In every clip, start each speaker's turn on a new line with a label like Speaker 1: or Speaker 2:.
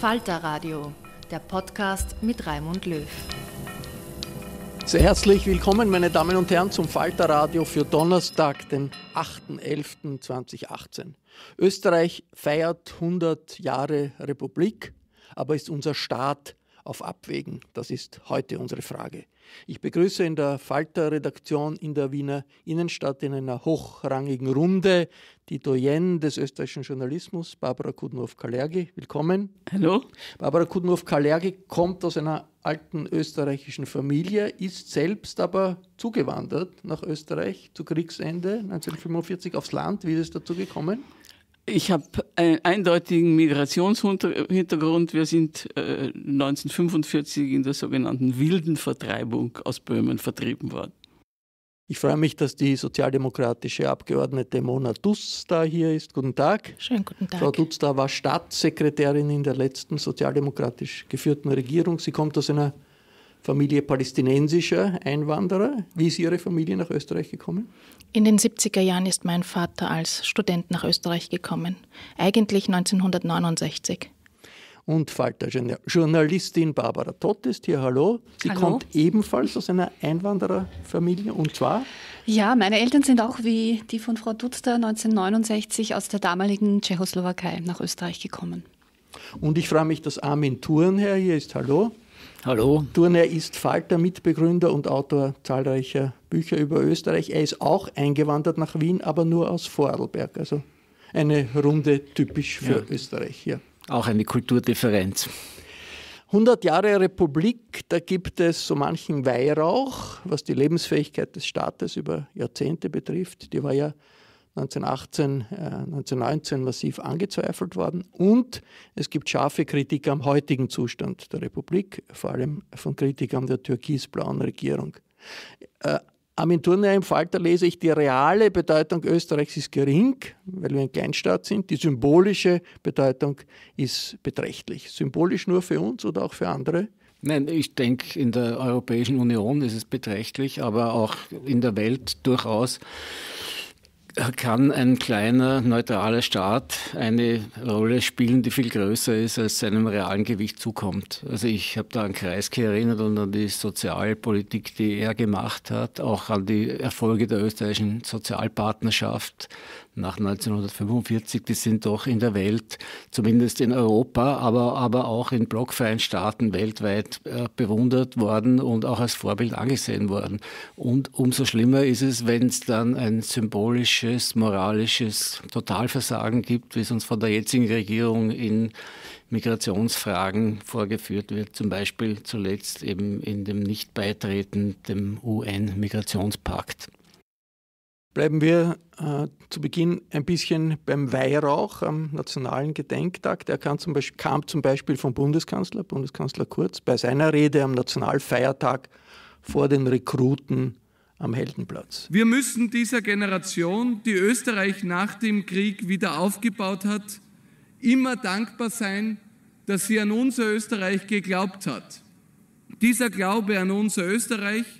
Speaker 1: Falterradio, der Podcast mit Raimund Löw.
Speaker 2: Sehr herzlich willkommen, meine Damen und Herren, zum Falterradio für Donnerstag, den 8.11.2018. Österreich feiert 100 Jahre Republik, aber ist unser Staat auf Abwägen? Das ist heute unsere Frage. Ich begrüße in der Falter-Redaktion in der Wiener Innenstadt in einer hochrangigen Runde die Doyenne des österreichischen Journalismus, Barbara Kudnow-Kalergi. Willkommen. Hallo. Barbara Kudnow-Kalergi kommt aus einer alten österreichischen Familie, ist selbst aber zugewandert nach Österreich zu Kriegsende 1945 aufs Land. Wie ist es dazu gekommen?
Speaker 3: Ich habe einen äh, eindeutigen Migrationshintergrund. Wir sind äh, 1945 in der sogenannten wilden Vertreibung aus Böhmen vertrieben
Speaker 2: worden. Ich freue mich, dass die sozialdemokratische Abgeordnete Mona Dusta hier ist. Guten Tag.
Speaker 4: Schönen guten Tag. Frau
Speaker 2: Dusta war Staatssekretärin in der letzten sozialdemokratisch geführten Regierung. Sie kommt aus einer Familie palästinensischer Einwanderer. Wie ist Ihre Familie nach Österreich gekommen?
Speaker 4: In den 70er Jahren ist mein Vater als Student nach Österreich gekommen, eigentlich 1969.
Speaker 2: Und Falter-Journalistin Barbara Tott ist hier. Hallo. Sie hallo. kommt ebenfalls aus einer Einwandererfamilie und zwar?
Speaker 1: Ja, meine Eltern sind auch wie die von Frau Dutzter 1969 aus der damaligen Tschechoslowakei nach Österreich gekommen.
Speaker 2: Und ich freue mich, dass Armin Thurnherr hier ist. Hallo. Hallo. Turner ist Falter, Mitbegründer und Autor zahlreicher Bücher über Österreich. Er ist auch eingewandert nach Wien, aber nur aus Vorarlberg. Also eine Runde typisch für ja. Österreich hier.
Speaker 5: Auch eine Kulturdifferenz.
Speaker 2: 100 Jahre Republik, da gibt es so manchen Weihrauch, was die Lebensfähigkeit des Staates über Jahrzehnte betrifft. Die war ja 1918, äh, 1919 massiv angezweifelt worden. Und es gibt scharfe Kritik am heutigen Zustand der Republik, vor allem von Kritikern der türkisblauen Regierung. Äh, Armin Thurner im Falter lese ich, die reale Bedeutung Österreichs ist gering, weil wir ein Kleinstaat sind. Die symbolische Bedeutung ist beträchtlich. Symbolisch nur für uns oder auch für andere? Nein, ich denke, in der Europäischen Union ist es beträchtlich,
Speaker 5: aber auch in der Welt durchaus kann ein kleiner, neutraler Staat eine Rolle spielen, die viel größer ist, als seinem realen Gewicht zukommt. Also ich habe da an Kreisky erinnert und an die Sozialpolitik, die er gemacht hat, auch an die Erfolge der österreichischen Sozialpartnerschaft nach 1945, die sind doch in der Welt, zumindest in Europa, aber, aber auch in blockfreien Staaten weltweit äh, bewundert worden und auch als Vorbild angesehen worden. Und umso schlimmer ist es, wenn es dann ein symbolisches, moralisches Totalversagen gibt, wie es uns von der jetzigen Regierung in Migrationsfragen vorgeführt wird, zum Beispiel zuletzt eben in dem Nichtbeitreten dem UN-Migrationspakt.
Speaker 2: Bleiben wir äh, zu Beginn ein bisschen beim Weihrauch am Nationalen Gedenktag. Der kam zum, Beispiel, kam zum Beispiel vom Bundeskanzler, Bundeskanzler Kurz, bei seiner Rede am Nationalfeiertag vor den Rekruten am Heldenplatz.
Speaker 6: Wir müssen dieser Generation, die Österreich nach dem Krieg wieder aufgebaut hat, immer dankbar sein, dass sie an unser Österreich geglaubt hat. Dieser Glaube an unser Österreich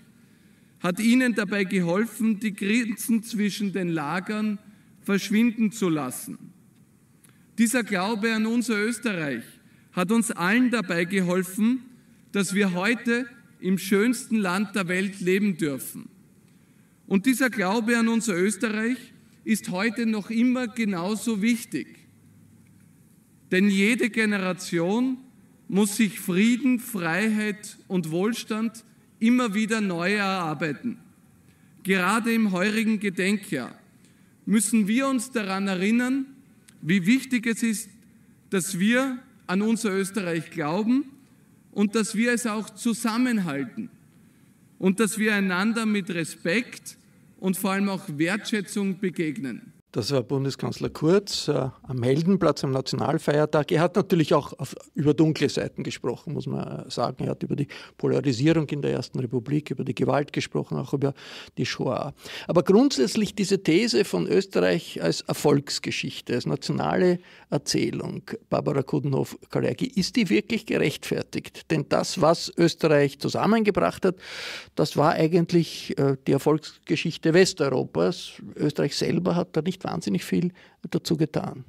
Speaker 6: hat ihnen dabei geholfen, die Grenzen zwischen den Lagern verschwinden zu lassen. Dieser Glaube an unser Österreich hat uns allen dabei geholfen, dass wir heute im schönsten Land der Welt leben dürfen. Und dieser Glaube an unser Österreich ist heute noch immer genauso wichtig. Denn jede Generation muss sich Frieden, Freiheit und Wohlstand immer wieder neu erarbeiten. Gerade im heurigen Gedenkjahr müssen wir uns daran erinnern, wie wichtig es ist, dass wir an unser Österreich glauben und dass wir es auch zusammenhalten und dass wir einander mit Respekt und vor allem auch Wertschätzung begegnen.
Speaker 2: Das war Bundeskanzler Kurz äh, am Heldenplatz am Nationalfeiertag. Er hat natürlich auch auf, über dunkle Seiten gesprochen, muss man sagen. Er hat über die Polarisierung in der Ersten Republik, über die Gewalt gesprochen, auch über die Shoah. Aber grundsätzlich diese These von Österreich als Erfolgsgeschichte, als nationale Erzählung, Barbara Kudenhoff-Kalergi, ist die wirklich gerechtfertigt? Denn das, was Österreich zusammengebracht hat, das war eigentlich äh, die Erfolgsgeschichte Westeuropas. Österreich selber hat da nicht nicht wahnsinnig viel dazu getan.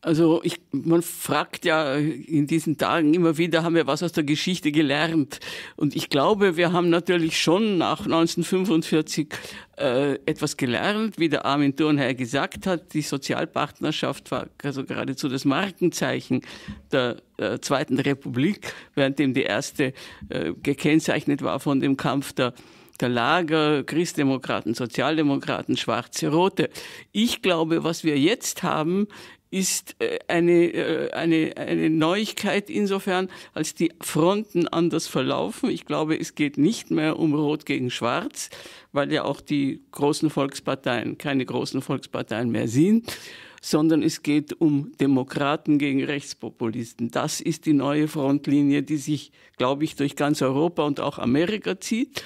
Speaker 3: Also ich, man fragt ja in diesen Tagen immer wieder, haben wir was aus der Geschichte gelernt? Und ich glaube, wir haben natürlich schon nach 1945 äh, etwas gelernt, wie der Armin Thurnherr gesagt hat. Die Sozialpartnerschaft war also geradezu das Markenzeichen der äh, Zweiten Republik, währenddem die erste äh, gekennzeichnet war von dem Kampf der der Lager, Christdemokraten, Sozialdemokraten, Schwarze, Rote. Ich glaube, was wir jetzt haben, ist äh, eine, äh, eine, eine Neuigkeit insofern, als die Fronten anders verlaufen. Ich glaube, es geht nicht mehr um Rot gegen Schwarz, weil ja auch die großen Volksparteien keine großen Volksparteien mehr sind, sondern es geht um Demokraten gegen Rechtspopulisten. Das ist die neue Frontlinie, die sich, glaube ich, durch ganz Europa und auch Amerika zieht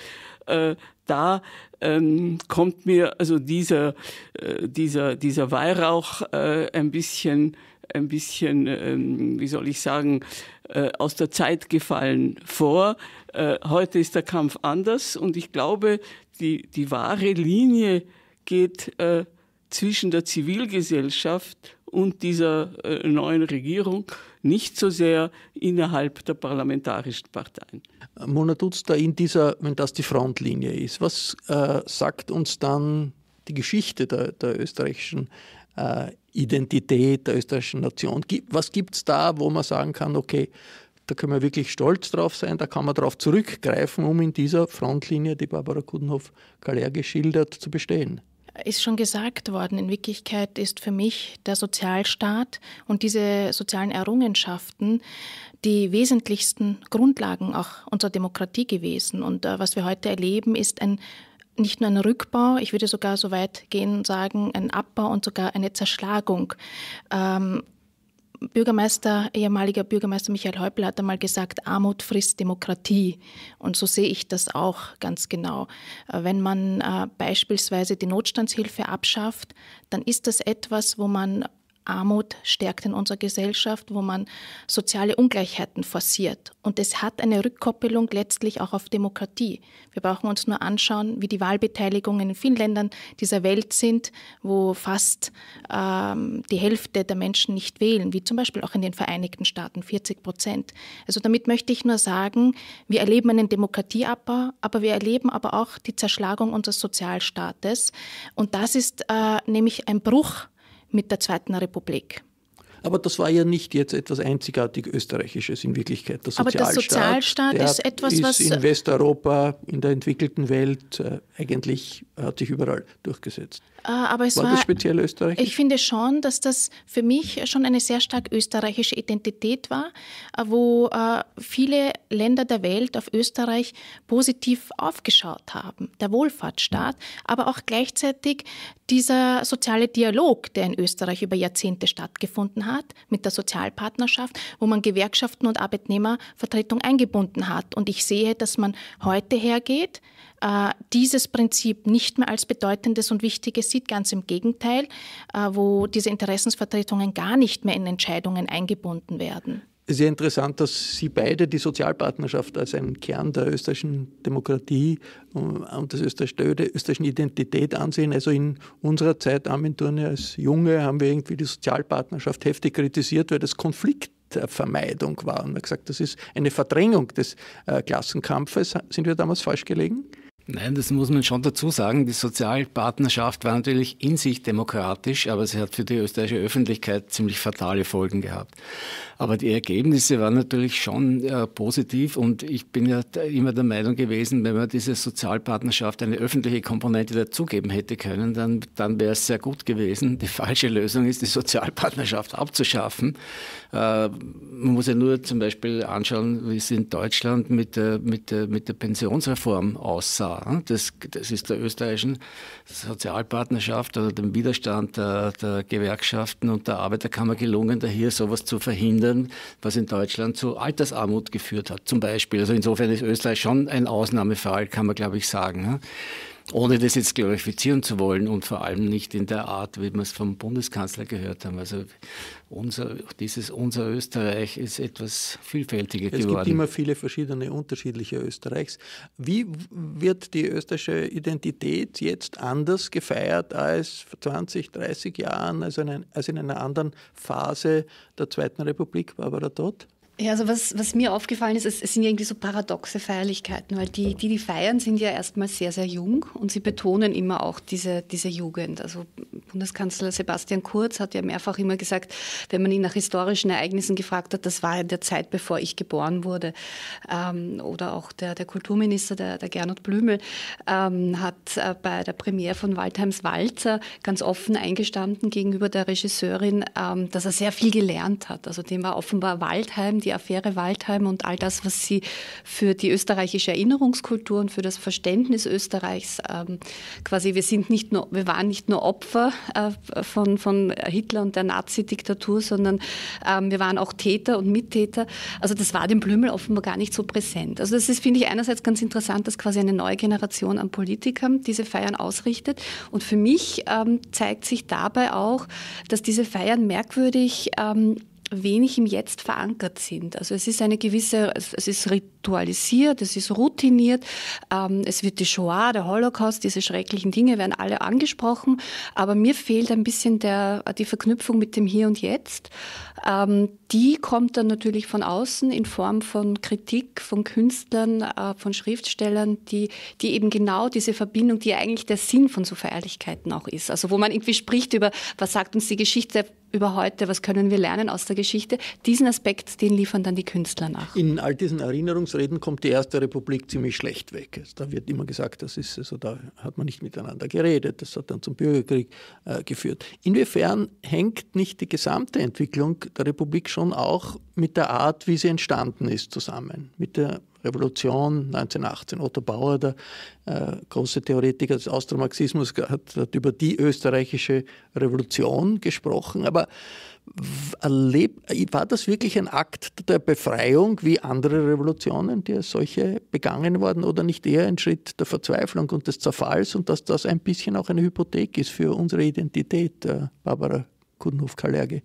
Speaker 3: äh, da ähm, kommt mir also dieser, äh, dieser, dieser Weihrauch äh, ein bisschen, ein bisschen ähm, wie soll ich sagen, äh, aus der Zeit gefallen vor. Äh, heute ist der Kampf anders und ich glaube, die, die wahre Linie geht äh, zwischen der Zivilgesellschaft und dieser neuen Regierung nicht so sehr innerhalb der parlamentarischen Parteien.
Speaker 2: Mona Dutzda, in dieser, wenn das die Frontlinie ist, was äh, sagt uns dann die Geschichte der, der österreichischen äh, Identität, der österreichischen Nation? Was gibt es da, wo man sagen kann, okay, da können wir wirklich stolz drauf sein, da kann man darauf zurückgreifen, um in dieser Frontlinie, die Barbara Kudenhoff-Kaller geschildert, zu bestehen
Speaker 4: ist schon gesagt worden, in Wirklichkeit ist für mich der Sozialstaat und diese sozialen Errungenschaften die wesentlichsten Grundlagen auch unserer Demokratie gewesen. Und äh, was wir heute erleben, ist ein nicht nur ein Rückbau, ich würde sogar so weit gehen und sagen, ein Abbau und sogar eine Zerschlagung ähm, Bürgermeister, ehemaliger Bürgermeister Michael Häupl hat einmal gesagt, Armut frisst Demokratie. Und so sehe ich das auch ganz genau. Äh, wenn man äh, beispielsweise die Notstandshilfe abschafft, dann ist das etwas, wo man Armut stärkt in unserer Gesellschaft, wo man soziale Ungleichheiten forciert. Und es hat eine Rückkoppelung letztlich auch auf Demokratie. Wir brauchen uns nur anschauen, wie die Wahlbeteiligungen in vielen Ländern dieser Welt sind, wo fast ähm, die Hälfte der Menschen nicht wählen, wie zum Beispiel auch in den Vereinigten Staaten 40 Prozent. Also damit möchte ich nur sagen, wir erleben einen Demokratieabbau, aber wir erleben aber auch die Zerschlagung unseres Sozialstaates. Und das ist äh, nämlich ein Bruch mit der Zweiten Republik.
Speaker 2: Aber das war ja nicht jetzt etwas einzigartig Österreichisches in Wirklichkeit. Der Sozialstaat, Aber der Sozialstaat ist etwas, ist was. In Westeuropa, in der entwickelten Welt, äh, eigentlich hat sich überall durchgesetzt.
Speaker 4: Äh, aber es war, war das speziell Österreich? Ich finde schon, dass das für mich schon eine sehr stark österreichische Identität war, äh, wo viele Länder der Welt auf Österreich positiv aufgeschaut haben. Der Wohlfahrtsstaat, aber auch gleichzeitig dieser soziale Dialog, der in Österreich über Jahrzehnte stattgefunden hat hat mit der Sozialpartnerschaft, wo man Gewerkschaften und Arbeitnehmervertretung eingebunden hat. Und ich sehe, dass man heute hergeht, äh, dieses Prinzip nicht mehr als bedeutendes und wichtiges sieht, ganz im Gegenteil, äh, wo diese Interessensvertretungen gar nicht mehr in Entscheidungen eingebunden werden
Speaker 2: sehr interessant, dass Sie beide die Sozialpartnerschaft als einen Kern der österreichischen Demokratie äh, und des österreichischen Identität ansehen. Also in unserer Zeit, Armin Turner als Junge, haben wir irgendwie die Sozialpartnerschaft heftig kritisiert, weil das Konflikt Vermeidung war. Und man hat gesagt, das ist eine Verdrängung des äh, Klassenkampfes. Sind wir damals falsch gelegen? Nein, das muss man
Speaker 5: schon dazu sagen. Die Sozialpartnerschaft war natürlich in sich demokratisch, aber sie hat für die österreichische Öffentlichkeit ziemlich fatale Folgen gehabt. Aber die Ergebnisse waren natürlich schon äh, positiv und ich bin ja immer der Meinung gewesen, wenn man diese Sozialpartnerschaft eine öffentliche Komponente dazugeben hätte können, dann, dann wäre es sehr gut gewesen. Die falsche Lösung ist, die Sozialpartnerschaft abzuschaffen. Äh, man muss ja nur zum Beispiel anschauen, wie es in Deutschland mit der, mit der, mit der Pensionsreform aussah Gefahr ne? des, des der österreichischen Sozialpartnerschaft oder dem Widerstand der, der Gewerkschaften und der Arbeiterkammer gelungen, da hier sowas zu verhindern, was in Deutschland zu Altersarmut geführt hat, zum Beispiel. Also insofern ist Österreich schon ein Ausnahmefall, kann man glaube ich sagen. Ne? ohne das jetzt glorifizieren zu wollen und vor allem nicht in der Art, wie wir es vom Bundeskanzler gehört haben. Also unser, dieses unser Österreich ist etwas vielfältiger es geworden. Es gibt immer
Speaker 2: viele verschiedene unterschiedliche Österreichs. Wie wird die österreichische Identität jetzt anders gefeiert als vor 20, 30 Jahren, als in, einer anderen Phase der Zweiten Republik, Barbara Todt?
Speaker 1: Ja, also was, was mir aufgefallen ist, es, es sind irgendwie so paradoxe Feierlichkeiten, weil die, die, die feiern, sind ja erstmal sehr, sehr jung und sie betonen immer auch diese, diese Jugend. Also Bundeskanzler Sebastian Kurz hat ja mehrfach immer gesagt, wenn man ihn nach historischen Ereignissen gefragt hat, das war in der Zeit, bevor ich geboren wurde. Ähm, oder auch der, der Kulturminister, der, der Gernot Blümel, ähm, hat äh, bei der Premiere von Waldheims Walzer ganz offen eingestanden gegenüber der Regisseurin, ähm, dass er sehr viel gelernt hat. Also dem war offenbar Waldheim die Affäre Waldheim und all das, was sie für die österreichische Erinnerungskultur und für das Verständnis Österreichs ähm, quasi, wir sind nicht nur, wir waren nicht nur Opfer äh, von, von Hitler und der Nazi-Diktatur, sondern ähm, wir waren auch Täter und Mittäter. Also das war dem Blümel offenbar gar nicht so präsent. Also das ist, finde ich, einerseits ganz interessant, dass quasi eine neue Generation an Politikern diese Feiern ausrichtet. Und für mich ähm, zeigt sich dabei auch, dass diese Feiern merkwürdig ähm, wenig im Jetzt verankert sind. Also es ist eine gewisse, es ist ritualisiert, es ist routiniert, ähm, es wird die Shoah, der Holocaust, diese schrecklichen Dinge werden alle angesprochen, aber mir fehlt ein bisschen der, die Verknüpfung mit dem Hier und Jetzt. Ähm, die kommt dann natürlich von außen in Form von Kritik von Künstlern, äh, von Schriftstellern, die, die eben genau diese Verbindung, die ja eigentlich der Sinn von so Feierlichkeiten auch ist. Also wo man irgendwie spricht über, was sagt uns die Geschichte über heute, was können wir lernen aus der Geschichte. Diesen Aspekt, den liefern dann die Künstler nach.
Speaker 2: In all diesen Erinnerungsreden kommt die Erste Republik ziemlich schlecht weg. Also da wird immer gesagt, das ist, also da hat man nicht miteinander geredet, das hat dann zum Bürgerkrieg äh, geführt. Inwiefern hängt nicht die gesamte Entwicklung der Republik schon auch mit der Art, wie sie entstanden ist, zusammen. Mit der Revolution 1918. Otto Bauer, der äh, große Theoretiker des Austromarxismus, hat, hat, über die österreichische Revolution gesprochen. Aber war das wirklich ein Akt der Befreiung wie andere Revolutionen, die als solche begangen wurden, oder nicht eher ein Schritt der Verzweiflung und des Zerfalls und dass das ein bisschen auch eine Hypothek ist für unsere Identität, äh, Barbara Kudenhof-Kalerge?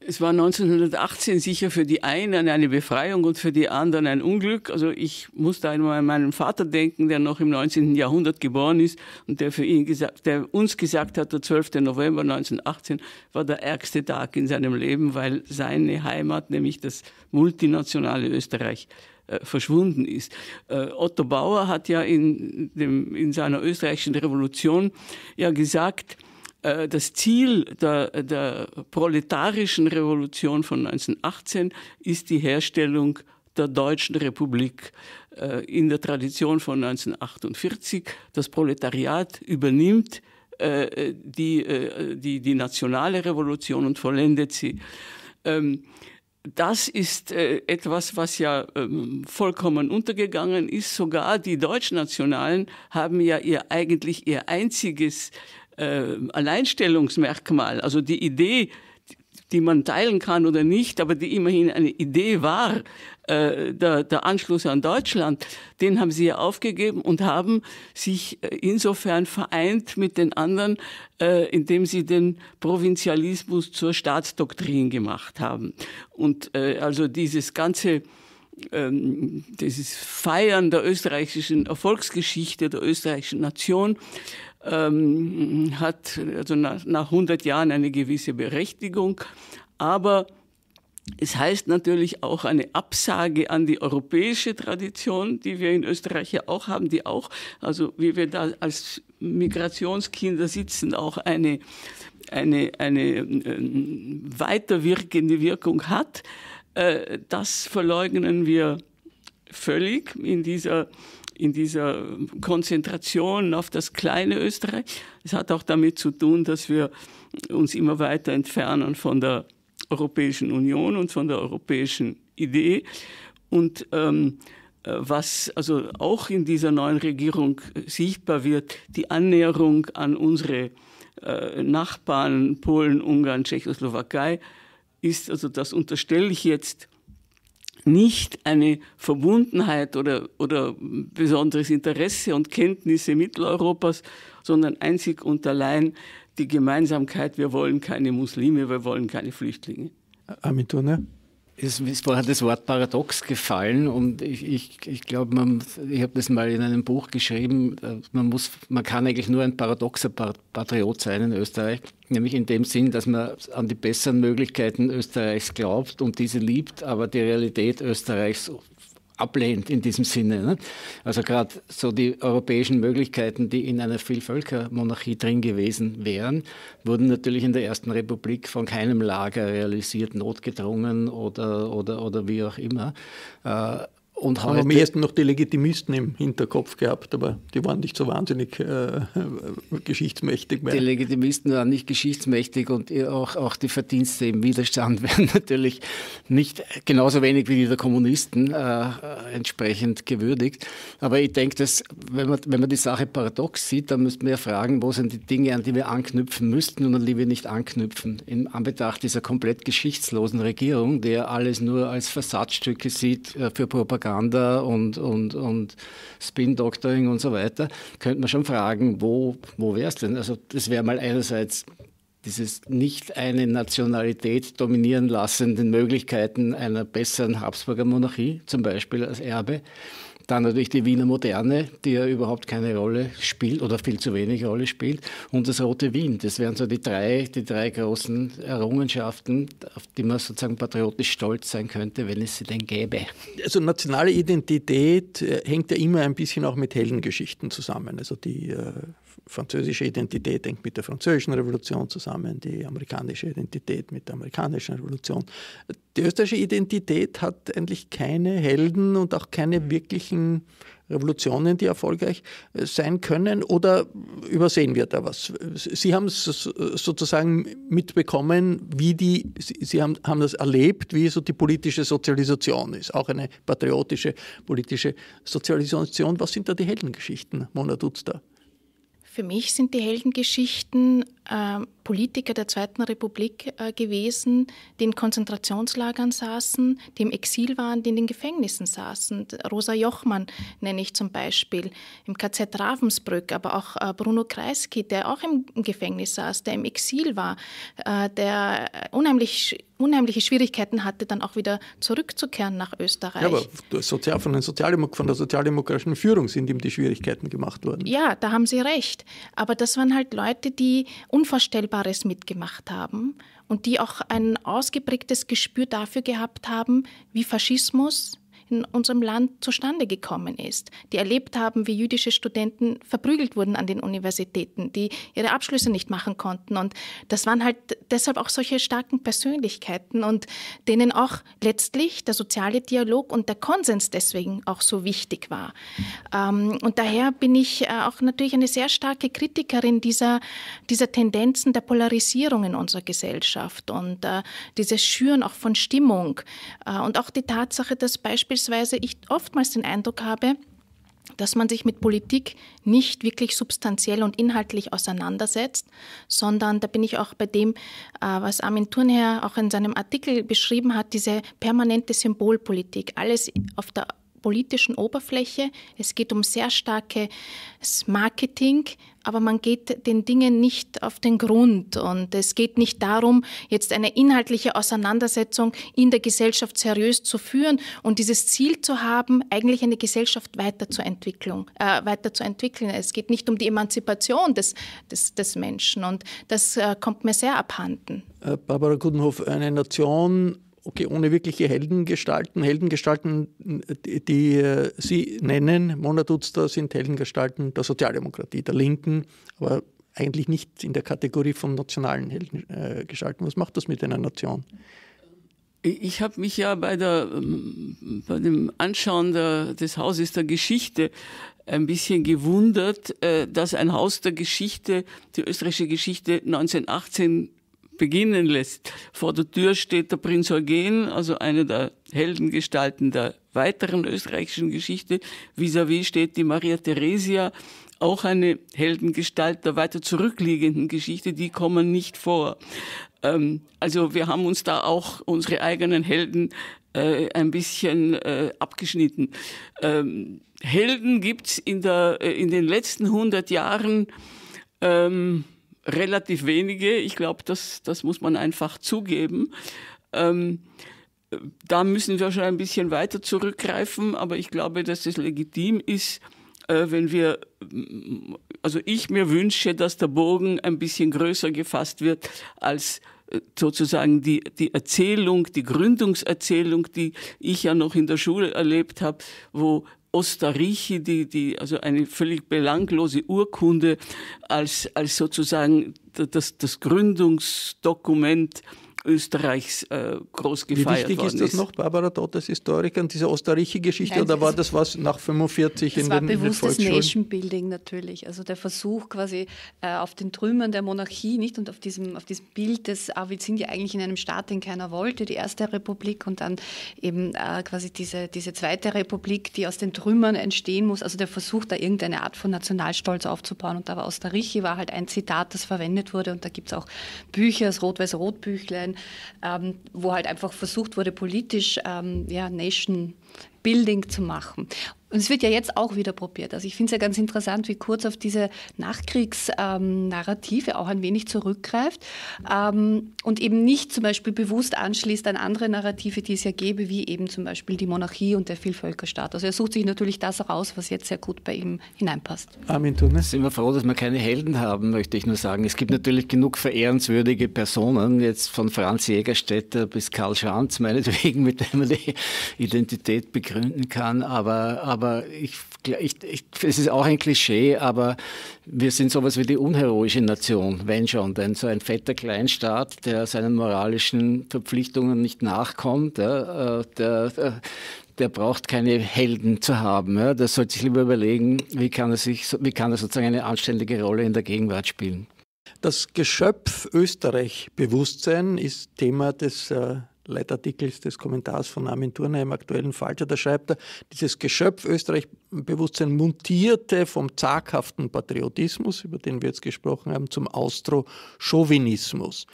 Speaker 3: es war 1918 sicher für die einen eine Befreiung und für die anderen ein Unglück. Also ich muss da einmal an meinen Vater denken, der noch im 19. Jahrhundert geboren ist und der für ihn gesagt, der uns gesagt hat, der 12. November 1918 war der ärgste Tag in seinem Leben, weil seine Heimat, nämlich das multinationale Österreich, äh, verschwunden ist. Äh, Otto Bauer hat ja in, dem, in seiner österreichischen Revolution ja gesagt, äh, das Ziel der, der proletarischen Revolution von 1918 ist die Herstellung der Deutschen Republik äh, in der Tradition von 1948. Das Proletariat übernimmt äh, die, die, die nationale Revolution und vollendet sie. Ähm, das ist etwas, was ja ähm, vollkommen untergegangen ist. Sogar die Deutschnationalen haben ja ihr eigentlich ihr einziges äh, Alleinstellungsmerkmal. Also die Idee, die man teilen kann oder nicht, aber die immerhin eine Idee war, äh, der, der Anschluss an Deutschland, den haben sie ja aufgegeben und haben sich äh, insofern vereint mit den anderen, äh, indem sie den Provinzialismus zur Staatsdoktrin gemacht haben. Und äh, also dieses ganze ähm, dieses Feiern der österreichischen Erfolgsgeschichte, der österreichischen Nation, ähm, hat also nach, nach 100 Jahren eine gewisse Berechtigung, aber es heißt natürlich auch eine Absage an die europäische Tradition, die wir in Österreich ja auch haben, die auch, also wie wir da als Migrationskinder sitzen, auch eine, eine, eine äh, weiterwirkende Wirkung hat. Äh, das verleugnen wir völlig in dieser in dieser Konzentration auf das kleine Österreich. Es hat auch damit zu tun, dass wir uns immer weiter entfernen von der Europäischen Union und von der europäischen Idee. Und ähm, äh, was also auch in dieser neuen Regierung sichtbar wird, die Annäherung an unsere äh, Nachbarn Polen, Ungarn, Tschechoslowakei, ist, also das unterstelle ich jetzt, nicht eine Verbundenheit oder, oder besonderes Interesse und Kenntnisse Mitteleuropas, sondern einzig und allein die Gemeinsamkeit, wir wollen keine Muslime, wir wollen keine Flüchtlinge.
Speaker 2: Amitone?
Speaker 5: Es ist vorher das Wort Paradox gefallen und ich, ich, ich glaube, ich habe das mal in einem Buch geschrieben, äh, man, muss, man kann eigentlich nur ein paradoxer Patriot sein in Österreich, nämlich in dem Sinn, dass man an die besseren Möglichkeiten Österreichs glaubt und diese liebt, aber die Realität Österreichs ablehnt in diesem Sinne. Ne? Also gerade so die europäischen Möglichkeiten, die in einer Vielvölkermonarchie drin gewesen wären, wurden natürlich in der Ersten Republik von keinem
Speaker 2: Lager realisiert, notgedrungen oder, oder, oder wie auch immer. Äh, und heute, am ehesten noch die Legitimisten im Hinterkopf gehabt, aber die waren nicht so wahnsinnig äh, äh geschichtsmächtig mehr. Die
Speaker 5: Legitimisten waren nicht geschichtsmächtig und auch, auch die Verdienste im Widerstand werden natürlich nicht genauso wenig wie die der Kommunisten äh, äh entsprechend gewürdigt. Aber ich denke, dass, wenn man, wenn man die Sache paradox sieht, dann müsste man ja fragen, wo sind die Dinge, an die wir anknüpfen müssten und an die wir nicht anknüpfen. In Anbetracht dieser komplett geschichtslosen Regierung, die alles nur als Versatzstücke sieht äh, für Propaganda Propaganda und, und, und Spin-Doctoring und so weiter, könnte man schon fragen, wo, wo wäre es denn? Also das wäre mal einerseits dieses nicht eine Nationalität dominieren lassenden Möglichkeiten einer besseren Habsburger Monarchie, zum Beispiel als Erbe. Dann natürlich die Wiener Moderne, die ja überhaupt keine Rolle spielt oder viel zu wenig Rolle spielt. Und das Rote Wien. Das wären so die drei, die drei großen
Speaker 2: Errungenschaften, auf die man sozusagen patriotisch stolz sein könnte, wenn es sie denn gäbe. Also nationale Identität äh, hängt ja immer ein bisschen auch mit Heldengeschichten zusammen. Also die äh, französische Identität hängt mit der französischen Revolution zusammen, die amerikanische Identität mit der amerikanischen Revolution. Die österreichische Identität hat eigentlich keine Helden und auch keine mhm. wirklichen Revolutionen, die erfolgreich äh, sein können oder übersehen wir da was? Sie haben es sozusagen mitbekommen, wie die, Sie haben, haben das erlebt, wie so die politische Sozialisation ist, auch eine patriotische politische Sozialisation. Was sind da die Heldengeschichten, Mona Dutzda?
Speaker 4: Für mich sind die Heldengeschichten ähm, Politiker der Zweiten Republik äh, gewesen, die in Konzentrationslagern saßen, die im Exil waren, die in den Gefängnissen saßen. Rosa Jochmann nenne ich zum Beispiel, im KZ Ravensbrück, aber auch äh, Bruno Kreisky, der auch im Gefängnis saß, der im Exil war, äh, der unheimlich unheimliche Schwierigkeiten hatte, dann auch wieder zurückzukehren nach Österreich. Ja,
Speaker 2: aber sozial, von, Sozialdemok von der sozialdemokratischen Führung sind ihm die Schwierigkeiten gemacht worden.
Speaker 4: Ja, da haben Sie recht. Aber das waren halt Leute, die Unvorstellbares mitgemacht haben und die auch ein ausgeprägtes Gespür dafür gehabt haben, wie Faschismus in unserem Land zustande gekommen ist, die erlebt haben, wie jüdische Studenten verprügelt wurden an den Universitäten, die ihre Abschlüsse nicht machen konnten. Und das waren halt deshalb auch solche starken Persönlichkeiten und denen auch letztlich der soziale Dialog und der Konsens deswegen auch so wichtig war. Ähm, und daher bin ich äh, auch natürlich eine sehr starke Kritikerin dieser, dieser Tendenzen der Polarisierung in unserer Gesellschaft und äh, dieses Schüren auch von Stimmung äh, und auch die Tatsache, dass beispielsweise beispielsweise ich oftmals den Eindruck habe, dass man sich mit Politik nicht wirklich substanziell und inhaltlich auseinandersetzt, sondern da bin ich auch bei dem, äh, was Armin Thurnherr auch in seinem Artikel beschrieben hat, diese permanente Symbolpolitik. Alles auf der politischen Oberfläche. Es geht um sehr starkes Marketing, aber man geht den Dingen nicht auf den Grund. Und es geht nicht darum, jetzt eine inhaltliche Auseinandersetzung in der Gesellschaft seriös zu führen und dieses Ziel zu haben, eigentlich eine Gesellschaft weiterzuentwickeln. Äh, weiterzuentwickeln. Es geht nicht um die Emanzipation des, des, des Menschen. Und das äh, kommt mir sehr abhanden.
Speaker 2: Äh, Barbara Gudenhoff, eine Nation okay, ohne wirkliche Heldengestalten. Heldengestalten, äh, die, äh, Sie nennen, Mona Monatuzda, sind Heldengestalten der Sozialdemokratie, der Linken, aber eigentlich nicht in der Kategorie von nationalen Heldengestalten. Was macht das mit einer Nation?
Speaker 3: Ich habe mich ja bei, der, ähm, bei dem Anschauen der, des Hauses der Geschichte ein bisschen gewundert, äh, dass ein Haus der Geschichte, die österreichische Geschichte 1918 beginnen lässt. Vor der Tür steht der Prinz Eugen, also eine der Heldengestalten der weiteren österreichischen Geschichte. Vis-à-vis -vis steht die Maria Theresia, auch eine Heldengestalt der weiter zurückliegenden Geschichte, die kommen nicht vor. Ähm, also wir haben uns da auch unsere eigenen Helden äh, ein bisschen äh, abgeschnitten. Ähm, Helden gibt's in, äh, in den letzten 100 Jahren ähm, relativ wenige. Ich glaube, das, das muss man einfach zugeben. Ähm, da müssen wir schon ein bisschen weiter zurückgreifen, aber ich glaube, dass es legitim ist, äh, wenn wir, mm, also ich mir wünsche, dass der Bogen ein bisschen größer gefasst wird als äh, sozusagen die, die Erzählung, die Gründungserzählung, die ich ja noch in der Schule erlebt habe, wo Ostarichi, die, die, also eine völlig belanglose Urkunde als, als sozusagen das, das Gründungsdokument Österreichs äh, groß gefeiert Wie wichtig ist das ist. noch,
Speaker 2: Barbara Todt als Historikerin, diese Osterreiche-Geschichte, oder war das was nach 45 in den war bewusstes
Speaker 1: Nation-Building natürlich, also der Versuch quasi äh, auf den Trümmern der Monarchie nicht und auf diesem, auf diesem Bild des Avizindia ah, eigentlich in einem Staat, den keiner wollte, die Erste Republik und dann eben äh, quasi diese, diese Zweite Republik, die aus den Trümmern entstehen muss, also der Versuch, da irgendeine Art von Nationalstolz aufzubauen und da war Osterreiche war halt ein Zitat, das verwendet wurde und da gibt es auch Bücher, das Rot-Weiß-Rot-Büchlein, Sendungen, ähm, wo halt einfach versucht wurde, politisch ähm, ja, Nation Building zu machen. Und es wird ja jetzt auch wieder probiert. Also ich finde es ja ganz interessant, wie kurz auf diese Nachkriegsnarrative ähm, auch ein wenig zurückgreift ähm, und eben nicht zum Beispiel bewusst anschließt an andere Narrative, die es ja gäbe, wie eben zum Beispiel die Monarchie und der Vielvölkerstaat. Also er sucht sich natürlich das raus, was jetzt sehr gut bei ihm hineinpasst.
Speaker 5: Armin Thune. Sind wir froh, dass wir keine Helden haben, möchte ich nur sagen. Es gibt natürlich genug verehrenswürdige Personen, jetzt von Franz Jägerstätter bis Karl Schanz, meinetwegen, mit dem man die Identität begründen kann, aber, aber aber ich, ich, ich, es ist auch ein Klischee, aber wir sind sowas wie die unheroische Nation, wenn schon. Denn so ein fetter Kleinstaat, der seinen moralischen Verpflichtungen nicht nachkommt, äh, der, der, äh, der braucht keine Helden zu haben. Der sollte sich lieber überlegen, wie kann er, sich, wie kann er sozusagen eine anständige
Speaker 2: Rolle in der Gegenwart spielen. Das Geschöpf Österreich-Bewusstsein ist Thema des äh, Leitartikels des Kommentars von Armin Turner im aktuellen Falscher, da schreibt er, dieses Geschöpf Österreich-Bewusstsein muntierte vom zaghaften Patriotismus, über den wir jetzt gesprochen haben, zum Austro-Chauvinismus.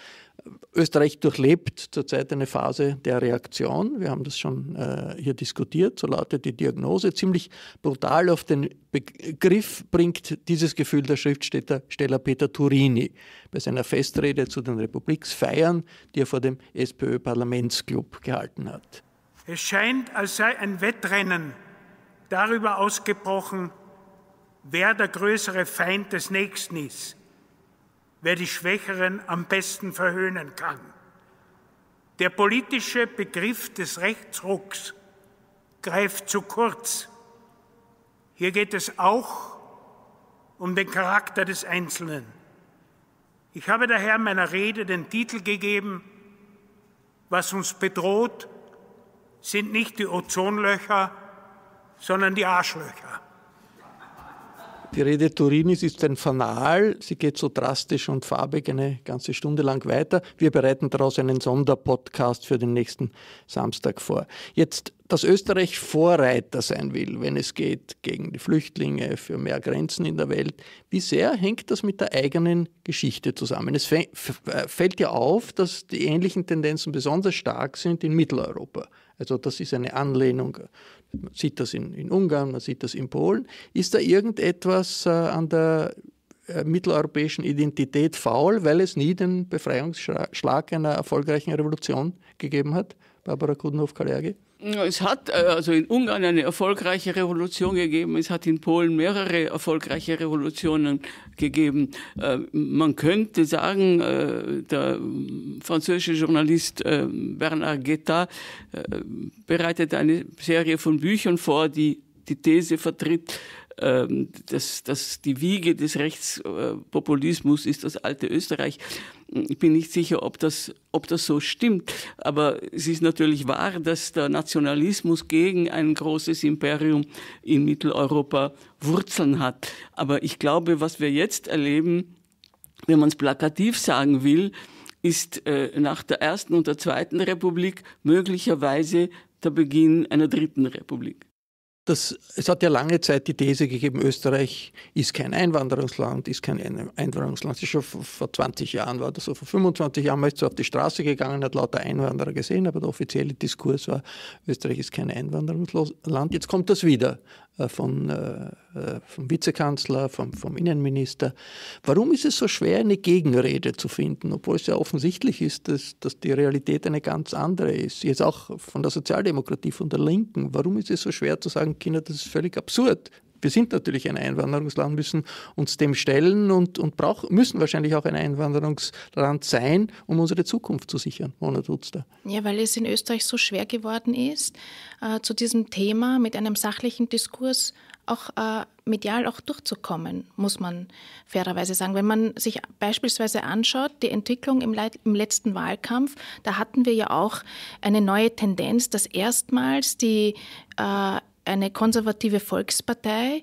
Speaker 2: Österreich durchlebt zurzeit eine Phase der Reaktion. Wir haben das schon äh, hier diskutiert, so lautet die Diagnose. Ziemlich brutal auf den Begriff bringt dieses Gefühl der Schriftsteller Peter Turini bei seiner Festrede zu den Republiksfeiern, die er vor dem SPÖ-Parlamentsclub gehalten hat. Es scheint, als sei ein Wettrennen darüber ausgebrochen, wer der größere Feind des Nächsten ist wer die Schwächeren am besten verhöhnen kann. Der politische Begriff des Rechtsrucks greift zu kurz. Hier geht es auch um den Charakter des Einzelnen. Ich habe daher meiner Rede den Titel gegeben, was uns bedroht, sind nicht die Ozonlöcher, sondern die Arschlöcher. Die Rede Turinis ist ein Fanal. Sie geht so drastisch und farbig eine ganze Stunde lang weiter. Wir bereiten daraus einen Sonderpodcast für den nächsten Samstag vor. Jetzt, dass Österreich Vorreiter sein will, wenn es geht gegen die Flüchtlinge, für mehr Grenzen in der Welt, wie sehr hängt das mit der eigenen Geschichte zusammen? Es äh, fällt ja auf, dass die ähnlichen Tendenzen besonders stark sind in Mitteleuropa. Also das ist eine Anlehnung. Man sieht das in, in Ungarn, man sieht das in Polen. Ist da irgendetwas äh, an der äh, mitteleuropäischen Identität faul, weil es nie den Befreiungsschlag einer erfolgreichen Revolution gegeben hat? Barbara Kudenhoff-Kalergi?
Speaker 3: Es hat äh, also in Ungarn eine erfolgreiche Revolution gegeben. Es hat in Polen mehrere erfolgreiche Revolutionen gegeben. Äh, man könnte sagen, äh, der französische Journalist Bernard Guetta bereitet eine Serie von Büchern vor, die die These vertritt, ähm, dass, dass die Wiege des Rechtspopulismus ist das alte Österreich. Ich bin nicht sicher, ob das, ob das so stimmt, aber es ist natürlich wahr, dass der Nationalismus gegen ein großes Imperium in Mitteleuropa Wurzeln hat. Aber ich glaube, was wir jetzt erleben, wenn man es plakativ sagen will, ist äh, nach der ersten und der zweiten Republik möglicherweise der Beginn einer dritten Republik
Speaker 2: das, es hat ja lange Zeit die These gegeben, Österreich ist kein Einwanderungsland, ist kein Einwanderungsland. Schon vor 20 Jahren war das so, vor 25 Jahren man ist so auf die Straße gegangen, hat lauter Einwanderer gesehen, aber der offizielle Diskurs war, Österreich ist kein Einwanderungsland. Jetzt kommt das wieder. Äh, von, äh, äh, vom Vizekanzler, vom, vom Innenminister. Warum ist es so schwer, eine Gegenrede zu finden, obwohl es ja offensichtlich ist, dass, dass die Realität eine ganz andere ist? Jetzt auch von der Sozialdemokratie, von der Linken. Warum ist es so schwer zu sagen, Kinder, das ist völlig absurd, wir sind natürlich ein Einwanderungsland, müssen uns dem stellen und, und brauch, müssen wahrscheinlich auch ein Einwanderungsland sein, um unsere Zukunft zu sichern. Mona Dutzler.
Speaker 4: Ja, weil es in Österreich so schwer geworden ist, äh, zu diesem Thema mit einem sachlichen Diskurs auch äh, medial auch durchzukommen, muss man fairerweise sagen. Wenn man sich beispielsweise anschaut, die Entwicklung im, Le im letzten Wahlkampf, da hatten wir ja auch eine neue Tendenz, dass erstmals die äh, eine konservative Volkspartei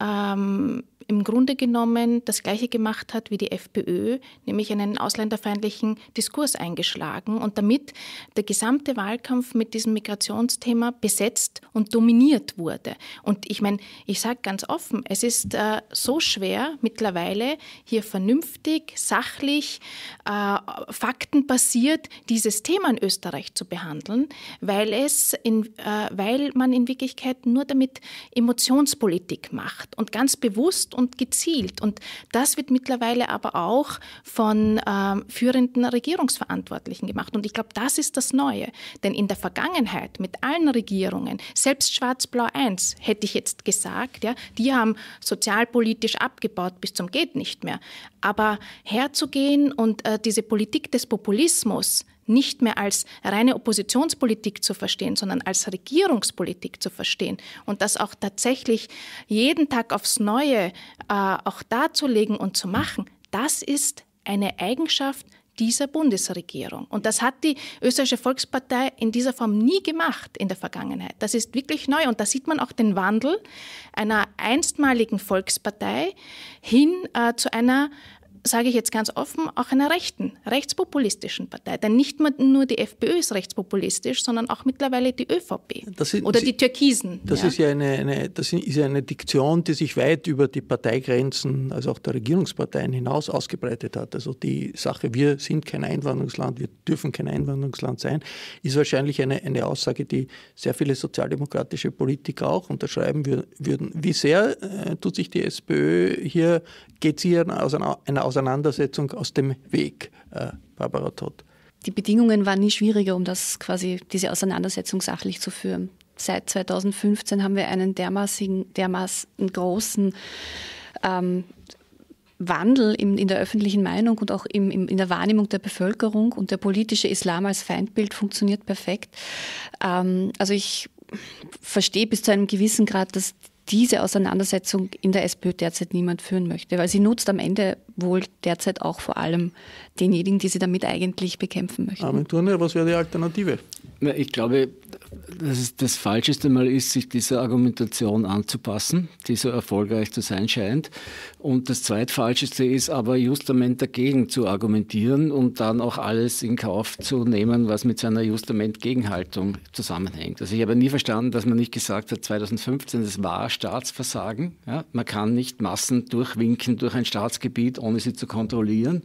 Speaker 4: ähm, im Grunde genommen das Gleiche gemacht hat wie die FPÖ, nämlich einen ausländerfeindlichen Diskurs eingeschlagen und damit der gesamte Wahlkampf mit diesem Migrationsthema besetzt und dominiert wurde. Und ich meine, ich sage ganz offen, es ist äh, so schwer mittlerweile hier vernünftig, sachlich, äh, faktenbasiert dieses Thema in Österreich zu behandeln, weil, es in, äh, weil man in Wirklichkeit nur damit Emotionspolitik macht und ganz bewusst und gezielt. Und das wird mittlerweile aber auch von ähm, führenden Regierungsverantwortlichen gemacht. Und ich glaube, das ist das Neue. Denn in der Vergangenheit mit allen Regierungen, selbst Schwarz-Blau 1, hätte ich jetzt gesagt, ja, die haben sozialpolitisch abgebaut bis zum geht nicht mehr. Aber herzugehen und äh, diese Politik des Populismus nicht mehr als reine Oppositionspolitik zu verstehen, sondern als Regierungspolitik zu verstehen und das auch tatsächlich jeden Tag aufs Neue äh, auch darzulegen und zu machen, das ist eine Eigenschaft dieser Bundesregierung. Und das hat die österreichische Volkspartei in dieser Form nie gemacht in der Vergangenheit. Das ist wirklich neu und da sieht man auch den Wandel einer einstmaligen Volkspartei hin äh, zu einer sage ich jetzt ganz offen, auch einer rechten, rechtspopulistischen Partei. Denn nicht nur die FPÖ ist rechtspopulistisch, sondern auch mittlerweile die ÖVP ist, oder Sie, die Türkisen. Das, ja. Ist
Speaker 2: ja eine, eine, das ist ja eine Diktion, die sich weit über die Parteigrenzen, also auch der Regierungsparteien hinaus ausgebreitet hat. Also die Sache, wir sind kein Einwanderungsland, wir dürfen kein Einwanderungsland sein, ist wahrscheinlich eine, eine Aussage, die sehr viele sozialdemokratische Politiker auch unterschreiben würden. Wie sehr äh, tut sich die SPÖ hier, geht sie aus einer, einer Auseinandersetzung aus dem Weg, äh, Barbara Todd.
Speaker 1: Die Bedingungen waren nie schwieriger, um das quasi diese Auseinandersetzung sachlich zu führen. Seit 2015 haben wir einen dermaßen, dermaßen großen ähm, Wandel in, in, der öffentlichen Meinung und auch im, im, in der Wahrnehmung der Bevölkerung und der politische Islam als Feindbild funktioniert perfekt. Ähm, also ich verstehe bis zu einem gewissen Grad, dass diese Auseinandersetzung in der SPÖ derzeit niemand führen möchte, weil sie nutzt am Ende wohl derzeit auch vor allem denjenigen, die sie damit eigentlich bekämpfen möchten. Armin
Speaker 2: Turner,
Speaker 5: was wäre die Alternative? Ich glaube, dass es das Falscheste mal ist, sich dieser Argumentation anzupassen, die so erfolgreich zu sein scheint. Und das Zweitfalscheste ist aber justament dagegen zu argumentieren und dann auch alles in Kauf zu nehmen, was mit seiner justament Gegenhaltung zusammenhängt. Also ich habe nie verstanden, dass man nicht gesagt hat, 2015, das war Staatsversagen. Ja? Man kann nicht Massen durchwinken durch ein Staatsgebiet, ohne ohne sie zu kontrollieren.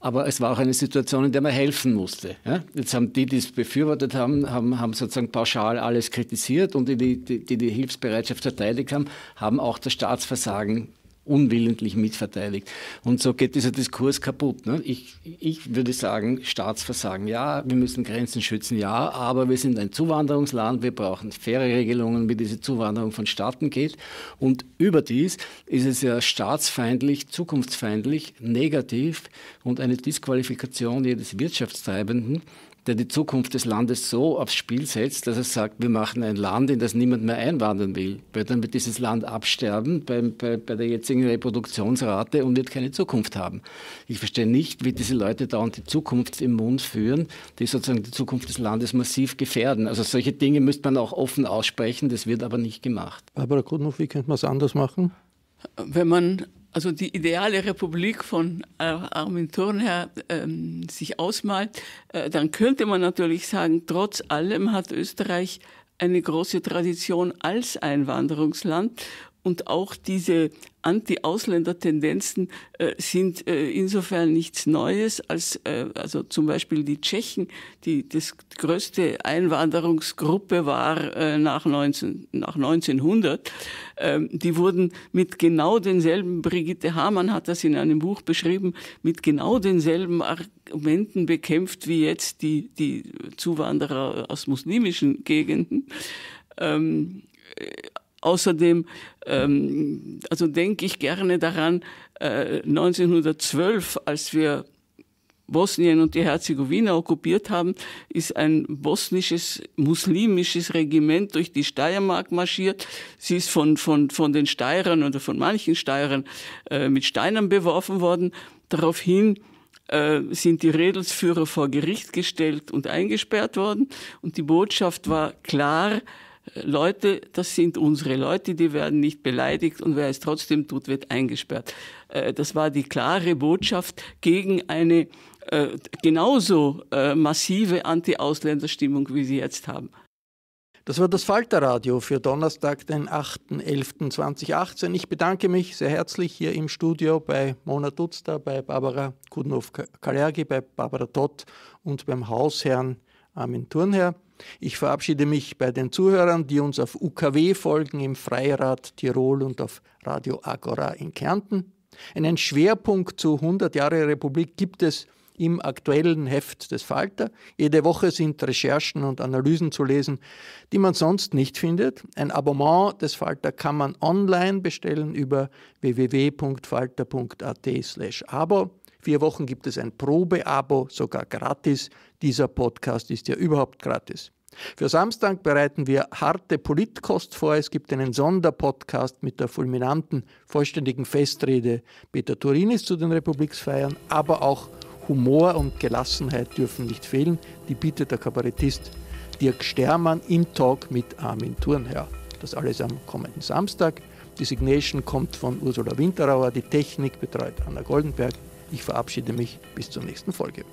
Speaker 5: Aber es war auch eine Situation, in der man helfen musste. Ja? Jetzt haben die, die es befürwortet haben, haben, haben sozusagen pauschal alles kritisiert und die die, die die Hilfsbereitschaft verteidigt haben, haben auch das Staatsversagen unwillentlich mitverteidigt. Und so geht dieser Diskurs kaputt. Ne? Ich, ich würde sagen, Staatsversagen, ja, wir müssen Grenzen schützen, ja, aber wir sind ein Zuwanderungsland, wir brauchen faire Regelungen, wie diese Zuwanderung von Staaten geht. Und überdies ist es ja staatsfeindlich, zukunftsfeindlich, negativ und eine Disqualifikation jedes Wirtschaftstreibenden, der die Zukunft des Landes so aufs Spiel setzt, dass er sagt, wir machen ein Land, in das niemand mehr einwandern will, weil dann wird dieses Land absterben bei, bei, bei der jetzigen Reproduktionsrate und wird keine Zukunft haben. Ich verstehe nicht, wie diese Leute dauernd die Zukunft im Mund führen, die sozusagen die Zukunft des Landes massiv gefährden. Also solche Dinge müsste man auch offen aussprechen, das wird aber nicht
Speaker 2: gemacht. Barbara Kudnow, wie könnte man es anders machen?
Speaker 3: Wenn man also die ideale Republik von äh, Armin Thurnherr ähm, sich ausmalt, äh, dann könnte man natürlich sagen, trotz allem hat Österreich eine große Tradition als Einwanderungsland und auch diese Anti-Ausländer-Tendenzen äh, sind äh, insofern nichts Neues, als äh, also zum Beispiel die Tschechen, die das größte Einwanderungsgruppe war äh, nach, 19, nach 1900, ähm, die wurden mit genau denselben, Brigitte Hamann hat das in einem Buch beschrieben, mit genau denselben Argumenten bekämpft wie jetzt die, die Zuwanderer aus muslimischen Gegenden. Ähm, äh, Außerdem, ähm, also denke ich gerne daran, äh, 1912, als wir Bosnien und die Herzegowina okkupiert haben, ist ein bosnisches, muslimisches Regiment durch die Steiermark marschiert. Sie ist von, von, von den Steirern oder von manchen Steirern äh, mit Steinen beworfen worden. Daraufhin äh, sind die Redelsführer vor Gericht gestellt und eingesperrt worden. Und die Botschaft war klar, Leute, das sind unsere Leute, die werden nicht beleidigt und wer es trotzdem tut, wird eingesperrt. Äh, das war die klare Botschaft gegen eine äh, genauso äh, massive anti ausländer stimmung wie sie jetzt haben.
Speaker 2: Das war das Falterradio für Donnerstag, den 8.11.2018. Ich bedanke mich sehr herzlich hier im Studio bei Mona Dutzter, bei Barbara Kudnow-Kalergi, bei Barbara Tott und beim Hausherrn Armin Thurnherr. Ich verabschiede mich bei den Zuhörern, die uns auf UKW folgen im Freirad Tirol und auf Radio Agora in Kärnten. Einen Schwerpunkt zu 100 Jahre Republik gibt es im aktuellen Heft des Falter. Jede Woche sind Recherchen und Analysen zu lesen, die man sonst nicht findet. Ein Abonnement des Falter kann man online bestellen über www.falter.at/abo. Vier Wochen gibt es ein Probeabo, sogar gratis. Dieser Podcast ist ja überhaupt gratis. Für Samstag bereiten wir harte Politkost vor. Es gibt einen Sonderpodcast mit der fulminanten, vollständigen Festrede Peter Turinis zu den Republiksfeiern, aber auch Humor und Gelassenheit dürfen nicht fehlen. Die bietet der Kabarettist Dirk Stermann im Talk mit Armin Thurnherr. Das alles am kommenden Samstag. Die Signation kommt von Ursula Winterauer, die Technik betreut Anna Goldenberg. Ich verabschiede mich bis zur nächsten Folge.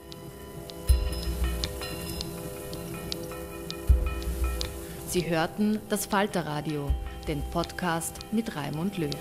Speaker 1: Sie hörten das Falterradio, den Podcast mit Raimund Löw.